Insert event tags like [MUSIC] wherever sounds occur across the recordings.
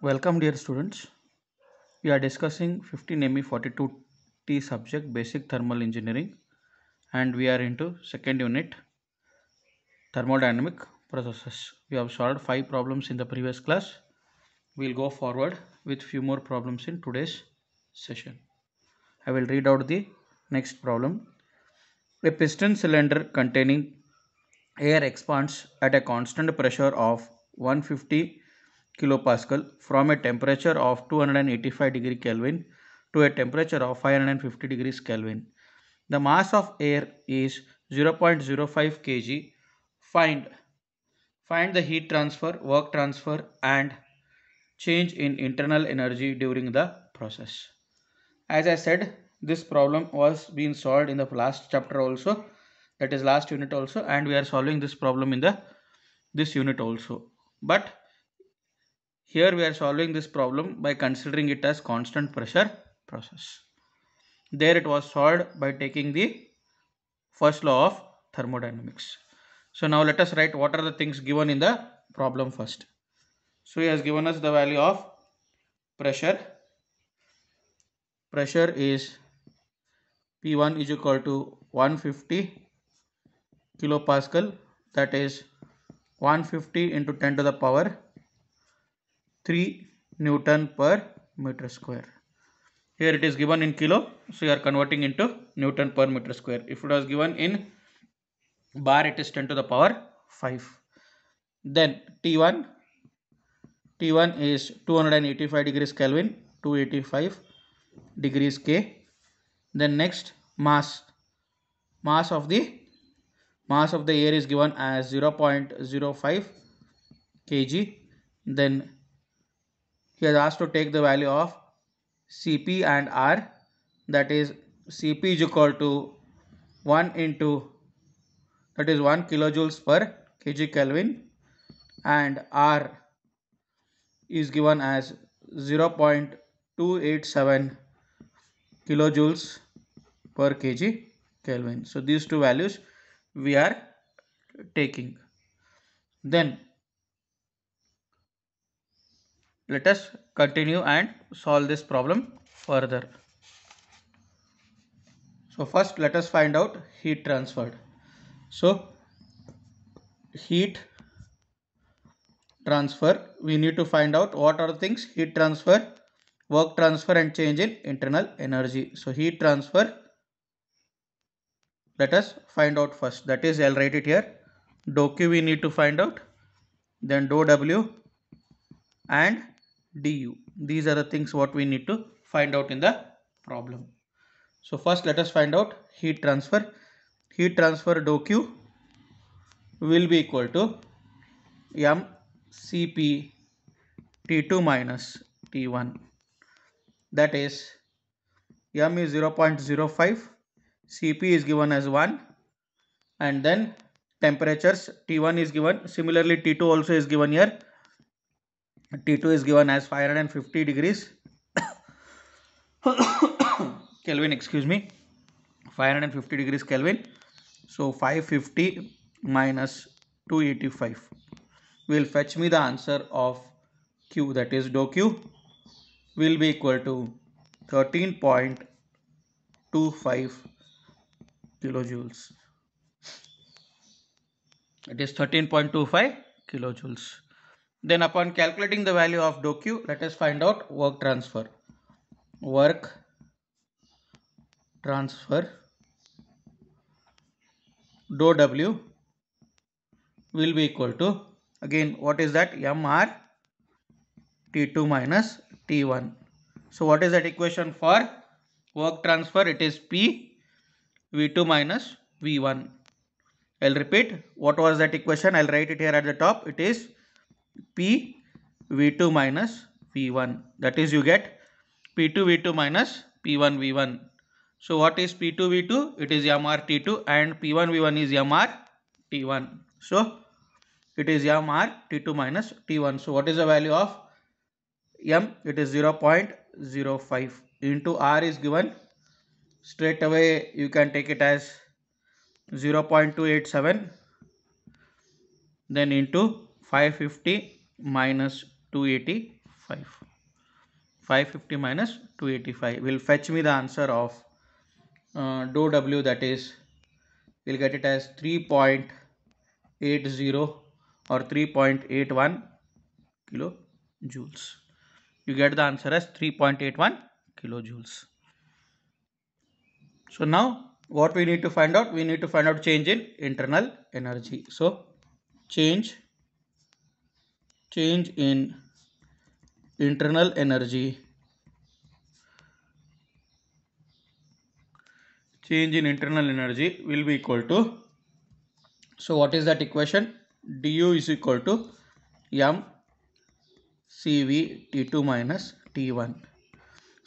Welcome dear students. We are discussing 15ME42T subject basic thermal engineering and we are into second unit thermodynamic processes. We have solved 5 problems in the previous class. We will go forward with few more problems in today's session. I will read out the next problem. A piston cylinder containing air expands at a constant pressure of 150 kilopascal from a temperature of 285 degree Kelvin to a temperature of 550 degrees Kelvin. The mass of air is 0.05 kg. Find, find the heat transfer, work transfer and change in internal energy during the process. As I said, this problem was being solved in the last chapter also that is last unit also and we are solving this problem in the this unit also but here we are solving this problem by considering it as constant pressure process. There it was solved by taking the first law of thermodynamics. So now let us write what are the things given in the problem first. So he has given us the value of pressure. Pressure is P1 is equal to 150 kilopascal that is 150 into 10 to the power 3 Newton per meter square. Here it is given in kilo, so you are converting into Newton per meter square. If it was given in bar, it is 10 to the power 5. Then T1, T1 is 285 degrees Kelvin, 285 degrees K. Then next mass, mass of the mass of the air is given as 0.05 kg. Then he has asked to take the value of Cp and R that is Cp is equal to 1 into that is 1 kilojoules per kg Kelvin and R is given as 0.287 kilojoules per kg Kelvin. So these two values we are taking. Then let us continue and solve this problem further. So first let us find out heat transferred. So heat transfer we need to find out what are the things heat transfer work transfer and change in internal energy. So heat transfer let us find out first that is I'll write it here dou q we need to find out then dou w and du. These are the things what we need to find out in the problem. So first let us find out heat transfer. Heat transfer dou Q will be equal to M Cp T2 minus T1. That is M is 0.05, Cp is given as 1 and then temperatures T1 is given. Similarly T2 also is given here T2 is given as 550 degrees [COUGHS] Kelvin, excuse me, 550 degrees Kelvin. So 550 minus 285 will fetch me the answer of Q that is dou Q will be equal to 13.25 kilojoules. It is 13.25 kilojoules. Then upon calculating the value of dou q, let us find out work transfer. Work transfer dou w will be equal to again what is that mr t2 minus t1 so what is that equation for work transfer it is p v2 minus v1 i'll repeat what was that equation i'll write it here at the top it is P V2 minus V1. That is you get P2 V2 minus P1 V1. So what is P2 V2? It is MRT2 and P1 V1 is MRT1. So it is MRT2 minus T1. So what is the value of M? It is 0 0.05 into R is given. Straight away you can take it as 0 0.287 then into 550 minus 285 550 minus 285 will fetch me the answer of uh, dou w that is we'll get it as 3.80 or 3.81 kilojoules you get the answer as 3.81 kilojoules so now what we need to find out we need to find out change in internal energy so change change in internal energy change in internal energy will be equal to so what is that equation du is equal to m cv t2 minus t1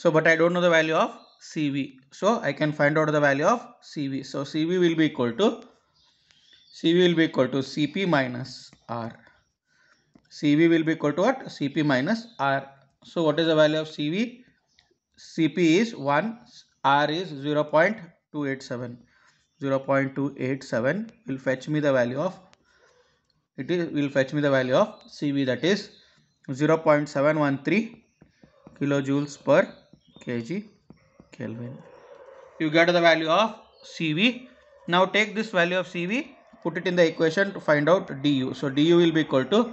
so but i don't know the value of cv so i can find out the value of cv so cv will be equal to cv will be equal to cp minus r CV will be equal to what? CP minus R. So what is the value of CV? CP is 1, R is 0 0.287. 0 0.287 will fetch me the value of, it is, will fetch me the value of CV that is 0 0.713 kilojoules per kg Kelvin. You get the value of CV. Now take this value of CV, put it in the equation to find out DU. So DU will be equal to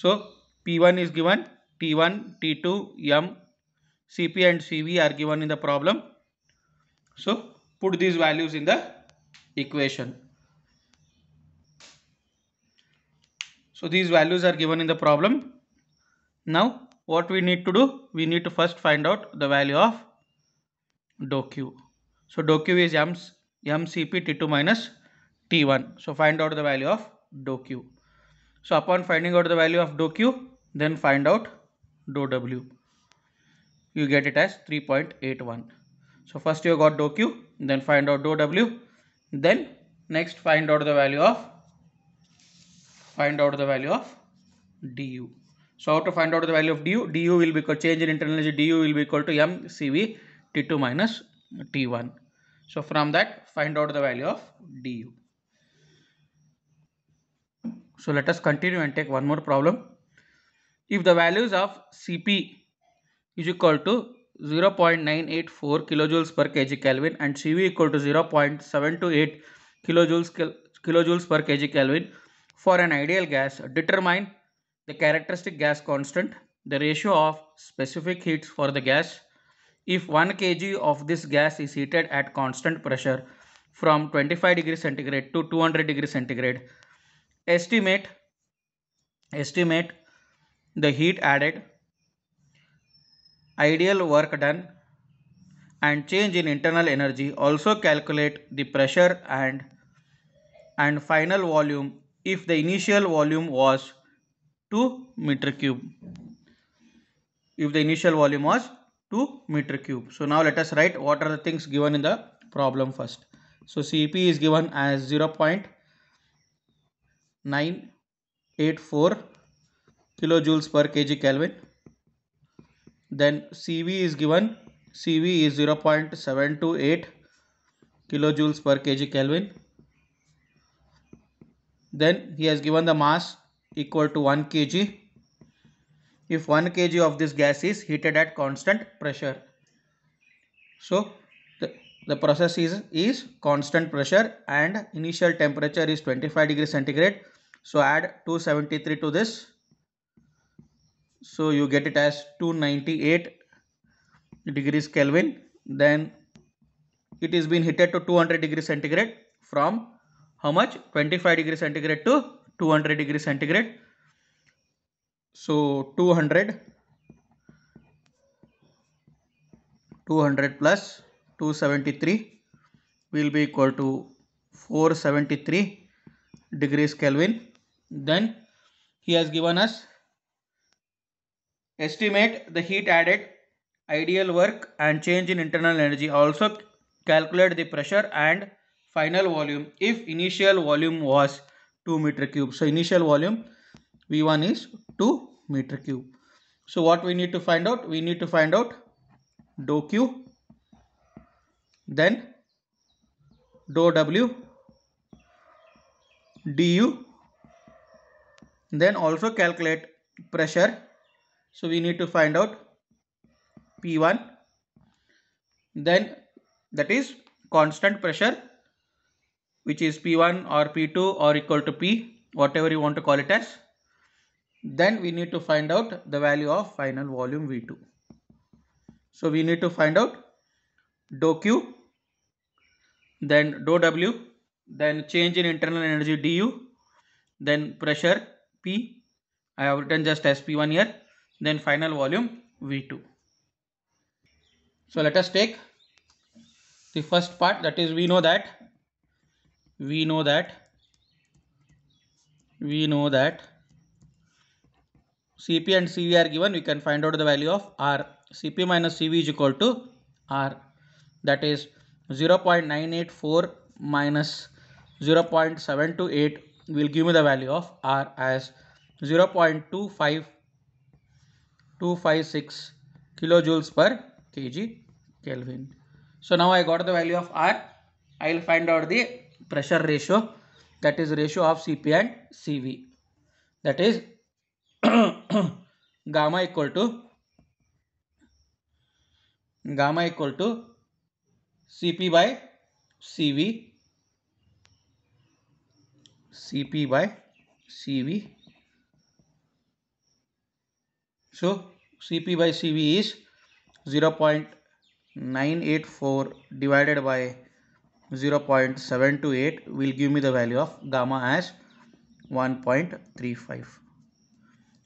So, P1 is given, T1, T2, M, Cp and Cv are given in the problem. So, put these values in the equation. So, these values are given in the problem. Now, what we need to do? We need to first find out the value of dou q. So, dou q is m Mcp T2 minus T1. So, find out the value of dou q. So upon finding out the value of dou q, then find out dou w. You get it as 3.81. So first you got dou q, then find out dou w, then next find out the value of find out the value of du. So how to find out the value of du? du will be equal change in internal energy du will be equal to m cv t2 minus t1. So from that find out the value of du. So let us continue and take one more problem. If the values of Cp is equal to 0.984 kilojoules per kg Kelvin and Cv equal to 0.728 kilojoules, kilojoules per kg Kelvin for an ideal gas, determine the characteristic gas constant, the ratio of specific heats for the gas. If 1 kg of this gas is heated at constant pressure from 25 degree centigrade to 200 degree centigrade, estimate estimate the heat added ideal work done and change in internal energy also calculate the pressure and and final volume if the initial volume was 2 meter cube if the initial volume was 2 meter cube so now let us write what are the things given in the problem first so cp is given as 0 0.5 984 kilojoules per kg Kelvin. Then CV is given. CV is 0.728 kilojoules per kg Kelvin. Then he has given the mass equal to 1 kg if 1 kg of this gas is heated at constant pressure. So the, the process is, is constant pressure and initial temperature is 25 degree centigrade so add 273 to this. So you get it as 298 degrees Kelvin. Then it is being heated to 200 degrees centigrade from how much 25 degrees centigrade to 200 degrees centigrade so 200 200 plus 273 will be equal to 473 degrees kelvin then he has given us estimate the heat added, ideal work and change in internal energy. Also calculate the pressure and final volume if initial volume was 2 meter cube. So initial volume V1 is 2 meter cube. So what we need to find out? We need to find out dou Q then dou W du then also calculate pressure. So we need to find out P1. Then that is constant pressure which is P1 or P2 or equal to P whatever you want to call it as. Then we need to find out the value of final volume V2. So we need to find out dou Q then dou W then change in internal energy du then pressure P. I have written just SP1 here. Then final volume V2. So let us take the first part that is we know that we know that we know that CP and CV are given we can find out the value of R CP minus CV is equal to R that is 0 0.984 minus 0 0.728 will give me the value of R as 0 0.25256 kilojoules per kg Kelvin. So now I got the value of R. I will find out the pressure ratio that is ratio of Cp and Cv that is [COUGHS] gamma equal to gamma equal to Cp by Cv Cp by Cv. So Cp by Cv is 0 0.984 divided by 0 0.728 will give me the value of gamma as 1.35.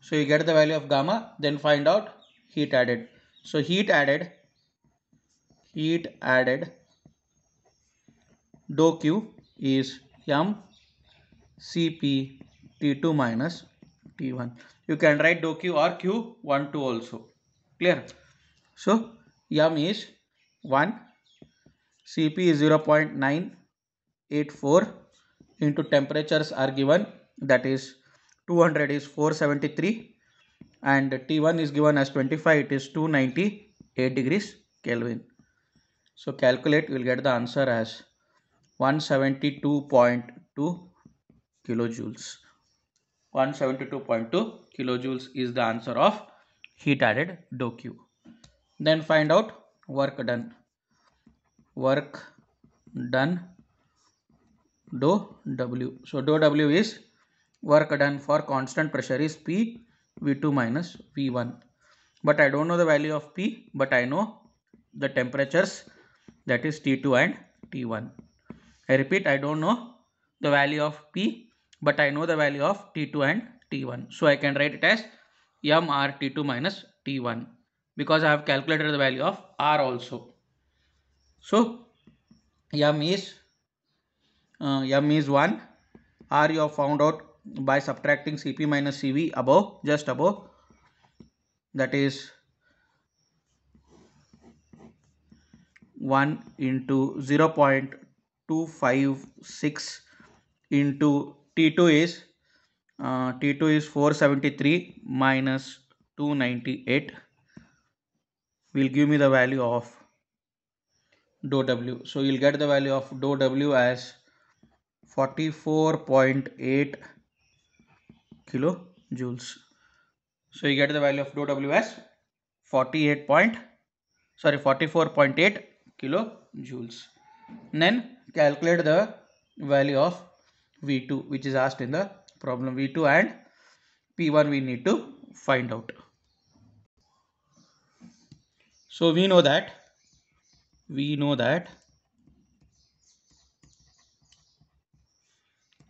So you get the value of gamma then find out heat added. So heat added, heat added dou Q is m Cp T2 minus T1. You can write dou Q or Q12 also. Clear? So, M is 1. Cp is 0 0.984 into temperatures are given that is 200 is 473 and T1 is given as 25 it is 298 degrees Kelvin. So calculate We will get the answer as 172.2 kilojoules. 172.2 kilojoules is the answer of heat added dou Q. Then find out work done. Work done dou W. So dou W is work done for constant pressure is P V2 minus V1. But I don't know the value of P, but I know the temperatures that is T2 and T1. I repeat, I don't know the value of P, but I know the value of T2 and T1. So I can write it as MRT2 minus T1 because I have calculated the value of R also. So M is uh, M is 1. R you have found out by subtracting Cp minus Cv above just above that is 1 into 0 0.256 into T2 is uh, T2 is 473 minus 298 will give me the value of dou W. So you'll get the value of dou W as 44.8 kilojoules. So you get the value of dou W as 48 point, sorry 44.8 kilojoules. joules. then calculate the value of V2 which is asked in the problem V2 and P1 we need to find out. So we know that we know that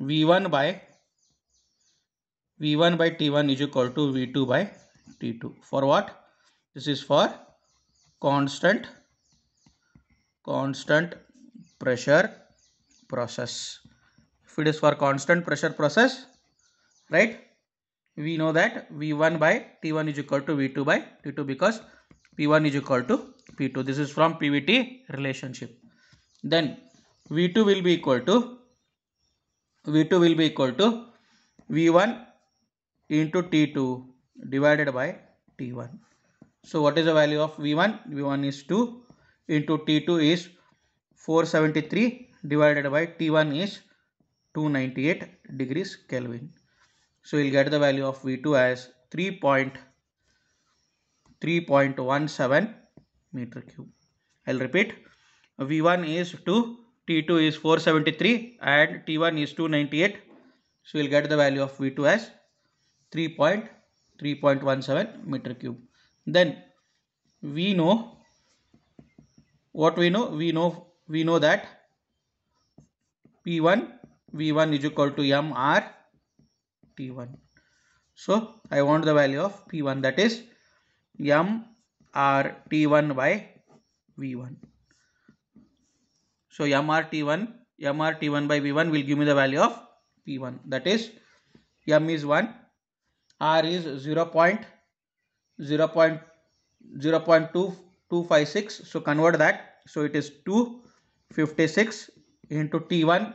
V1 by V1 by T1 is equal to V2 by T2. For what? This is for constant constant pressure process if it is for constant pressure process right we know that v1 by t1 is equal to v2 by t2 because p1 is equal to p2 this is from pvt relationship then v2 will be equal to v2 will be equal to v1 into t2 divided by t1 so what is the value of v1 v1 is 2 into t2 is 473 divided by t1 is 298 degrees Kelvin. So we will get the value of V2 as 3.3.17 meter cube. I'll repeat V1 is 2, T2 is 473 and T1 is 298. So we will get the value of V2 as 3.3.17 meter cube. Then we know what we know we know we know that P1 V1 is equal to mrt T1. So I want the value of P1 that is T1 by V1. So mrt T1 mrt T1 by V1 will give me the value of P1 that is M is 1 R is 0. 0. 0 0.256 so convert that so it is 256 into t1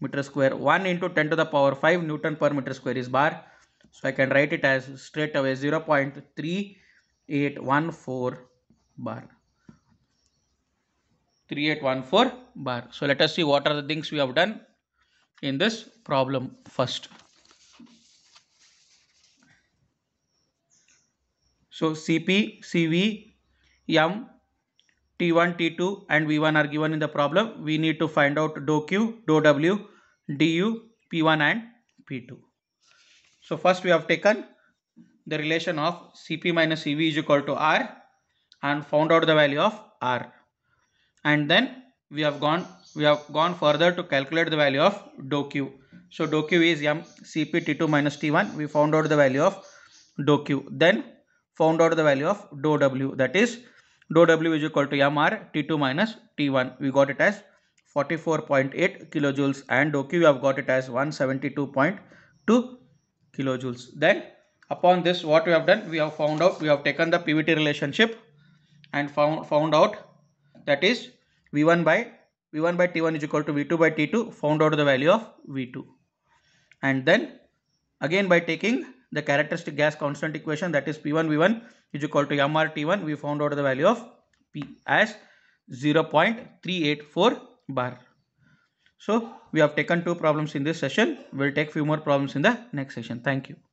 meter square 1 into 10 to the power 5 newton per meter square is bar so i can write it as straight away 0 0.3814 bar 3814 bar so let us see what are the things we have done in this problem first so cp cv m T1, T2 and V1 are given in the problem. We need to find out dou Q, dou W, du, P1 and P2. So first we have taken the relation of Cp minus Cv is equal to R and found out the value of R. And then we have gone we have gone further to calculate the value of dou Q. So dou Q is M Cp T2 minus T1. We found out the value of dou Q. Then found out the value of dou W that is Dou W is equal to MR T2 minus T1. We got it as 44.8 kilojoules and dou Q we have got it as 172.2 kilojoules. Then upon this what we have done? We have found out, we have taken the PVT relationship and found, found out that is V1 by V1 by T1 is equal to V2 by T2 found out the value of V2. And then again by taking the characteristic gas constant equation that is P1 V1 is equal to MRT1, we found out the value of P as 0.384 bar. So we have taken two problems in this session. We'll take few more problems in the next session. Thank you.